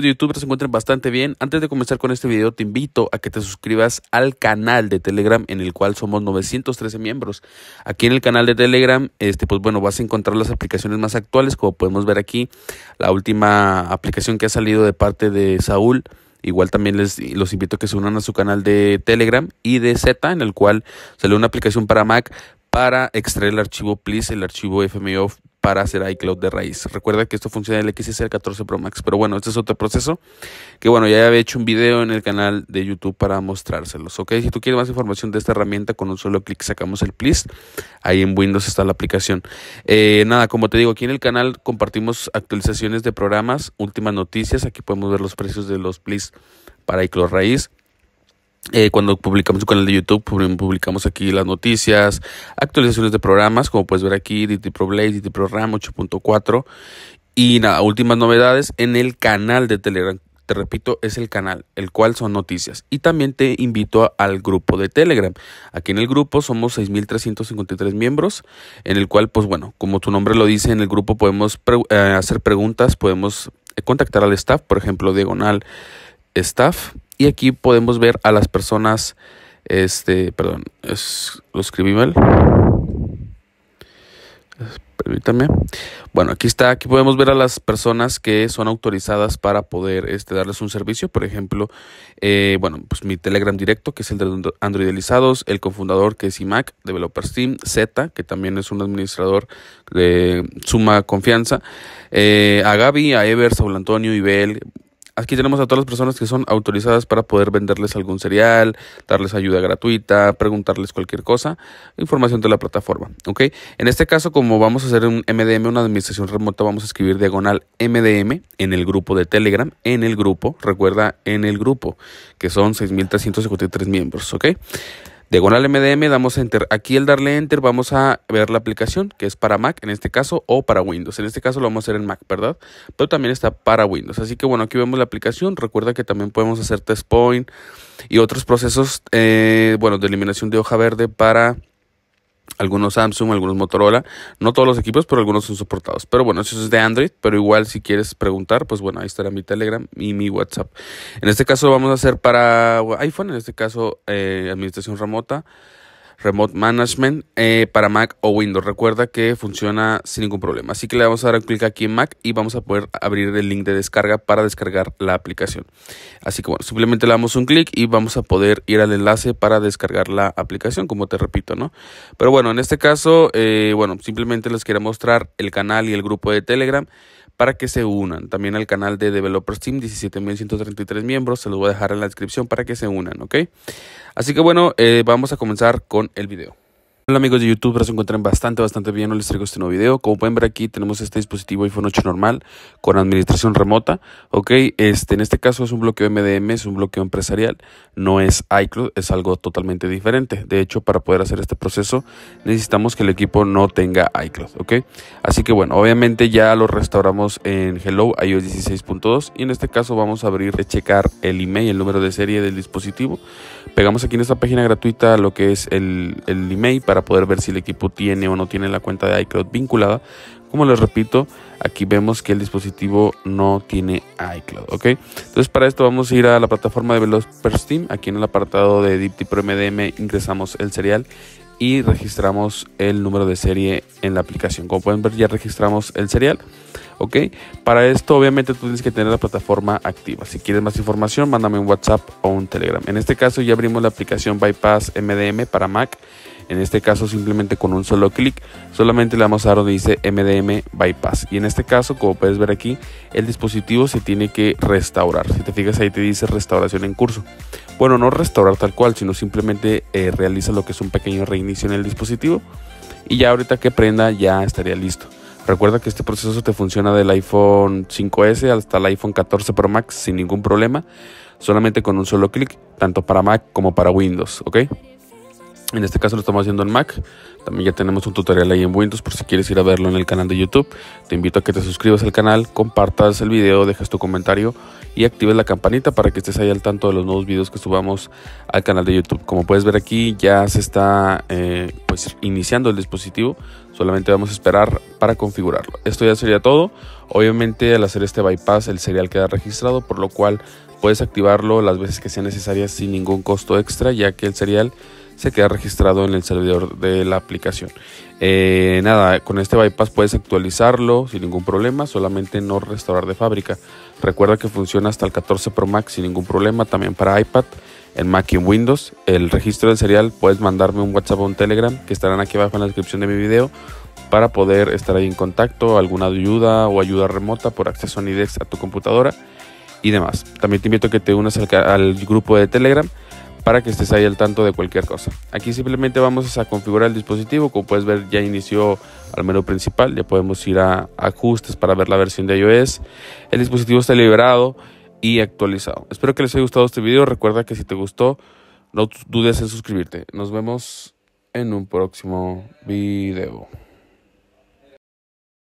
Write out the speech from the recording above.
de YouTube se encuentren bastante bien. Antes de comenzar con este video, te invito a que te suscribas al canal de Telegram en el cual somos 913 miembros. Aquí en el canal de Telegram, este, pues bueno, vas a encontrar las aplicaciones más actuales, como podemos ver aquí, la última aplicación que ha salido de parte de Saúl. Igual también les los invito a que se unan a su canal de Telegram y de Z, en el cual salió una aplicación para Mac para extraer el archivo please el archivo FMO para hacer iCloud de raíz. Recuerda que esto funciona en el xsr 14 Pro Max, pero bueno, este es otro proceso que bueno, ya había hecho un video en el canal de YouTube para mostrárselos, ¿ok? Si tú quieres más información de esta herramienta, con un solo clic sacamos el please, ahí en Windows está la aplicación. Eh, nada, como te digo, aquí en el canal compartimos actualizaciones de programas, últimas noticias, aquí podemos ver los precios de los please para iCloud Raíz. Eh, cuando publicamos un canal de YouTube, publicamos aquí las noticias, actualizaciones de programas, como puedes ver aquí, DT Pro Blade, DT Pro Ram 8.4 y nada, últimas novedades en el canal de Telegram. Te repito, es el canal, el cual son noticias. Y también te invito al grupo de Telegram. Aquí en el grupo somos 6.353 miembros, en el cual, pues bueno, como tu nombre lo dice, en el grupo podemos eh, hacer preguntas, podemos eh, contactar al staff, por ejemplo, diagonal staff y aquí podemos ver a las personas, este, perdón, es, lo escribí mal. permítame Bueno, aquí está, aquí podemos ver a las personas que son autorizadas para poder este, darles un servicio. Por ejemplo, eh, bueno, pues mi Telegram directo, que es el de Android Elizados el cofundador que es IMAC, Developer Team, Z, que también es un administrador de suma confianza, eh, a Gaby, a Evers, a Antonio, Ibel, aquí tenemos a todas las personas que son autorizadas para poder venderles algún cereal, darles ayuda gratuita, preguntarles cualquier cosa, información de la plataforma, ¿ok? En este caso, como vamos a hacer un MDM, una administración remota, vamos a escribir diagonal MDM en el grupo de Telegram, en el grupo, recuerda, en el grupo, que son 6.353 miembros, ¿ok? Diagonal MDM, damos Enter. Aquí al darle Enter vamos a ver la aplicación, que es para Mac en este caso o para Windows. En este caso lo vamos a hacer en Mac, ¿verdad? Pero también está para Windows. Así que bueno, aquí vemos la aplicación. Recuerda que también podemos hacer test point y otros procesos, eh, bueno, de eliminación de hoja verde para algunos Samsung, algunos Motorola, no todos los equipos, pero algunos son soportados. Pero bueno, eso es de Android, pero igual si quieres preguntar, pues bueno, ahí estará mi Telegram y mi WhatsApp. En este caso vamos a hacer para iPhone, en este caso eh, administración remota. Remote Management eh, para Mac o Windows. Recuerda que funciona sin ningún problema. Así que le vamos a dar un clic aquí en Mac y vamos a poder abrir el link de descarga para descargar la aplicación. Así que bueno, simplemente le damos un clic y vamos a poder ir al enlace para descargar la aplicación, como te repito, ¿no? Pero bueno, en este caso, eh, bueno, simplemente les quiero mostrar el canal y el grupo de Telegram para que se unan. También al canal de Developers Team, 17.133 miembros, se los voy a dejar en la descripción para que se unan, ¿ok? Así que bueno, eh, vamos a comenzar con el video. Hola amigos de YouTube, espero se encuentren bastante, bastante bien, hoy les traigo este nuevo video. Como pueden ver aquí tenemos este dispositivo iPhone 8 normal con administración remota, ok, este, en este caso es un bloqueo MDM, es un bloqueo empresarial, no es iCloud, es algo totalmente diferente. De hecho, para poder hacer este proceso necesitamos que el equipo no tenga iCloud, ok. Así que bueno, obviamente ya lo restauramos en Hello iOS 16.2 y en este caso vamos a abrir, checar el email, el número de serie del dispositivo. Pegamos aquí en esta página gratuita lo que es el, el email para para poder ver si el equipo tiene o no tiene la cuenta de iCloud vinculada. Como les repito, aquí vemos que el dispositivo no tiene iCloud, ¿ok? Entonces para esto vamos a ir a la plataforma de per Steam. Aquí en el apartado de Deep Pro MDM ingresamos el serial y registramos el número de serie en la aplicación. Como pueden ver, ya registramos el serial. Ok, para esto obviamente tú tienes que tener la plataforma activa. Si quieres más información, mándame un WhatsApp o un Telegram. En este caso ya abrimos la aplicación Bypass MDM para Mac en este caso simplemente con un solo clic, solamente le vamos a dar donde dice MDM Bypass. Y en este caso, como puedes ver aquí, el dispositivo se tiene que restaurar. Si te fijas ahí te dice restauración en curso. Bueno, no restaurar tal cual, sino simplemente eh, realiza lo que es un pequeño reinicio en el dispositivo. Y ya ahorita que prenda ya estaría listo. Recuerda que este proceso te funciona del iPhone 5S hasta el iPhone 14 Pro Max sin ningún problema, solamente con un solo clic, tanto para Mac como para Windows, ¿ok? En este caso lo estamos haciendo en Mac. También ya tenemos un tutorial ahí en Windows por si quieres ir a verlo en el canal de YouTube. Te invito a que te suscribas al canal, compartas el video, dejes tu comentario y actives la campanita para que estés ahí al tanto de los nuevos videos que subamos al canal de YouTube. Como puedes ver aquí ya se está eh, pues iniciando el dispositivo. Solamente vamos a esperar para configurarlo. Esto ya sería todo. Obviamente al hacer este bypass el serial queda registrado por lo cual puedes activarlo las veces que sea necesarias sin ningún costo extra ya que el serial se queda registrado en el servidor de la aplicación. Eh, nada, con este bypass puedes actualizarlo sin ningún problema, solamente no restaurar de fábrica. Recuerda que funciona hasta el 14 Pro Max sin ningún problema, también para iPad, en Mac y Windows. El registro del serial puedes mandarme un WhatsApp o un Telegram que estarán aquí abajo en la descripción de mi video para poder estar ahí en contacto, alguna ayuda o ayuda remota por acceso a NIDEX a tu computadora y demás. También te invito a que te unas al grupo de Telegram para que estés ahí al tanto de cualquier cosa. Aquí simplemente vamos a configurar el dispositivo, como puedes ver ya inició al menú principal, ya podemos ir a ajustes para ver la versión de iOS. El dispositivo está liberado y actualizado. Espero que les haya gustado este video, recuerda que si te gustó no dudes en suscribirte. Nos vemos en un próximo video.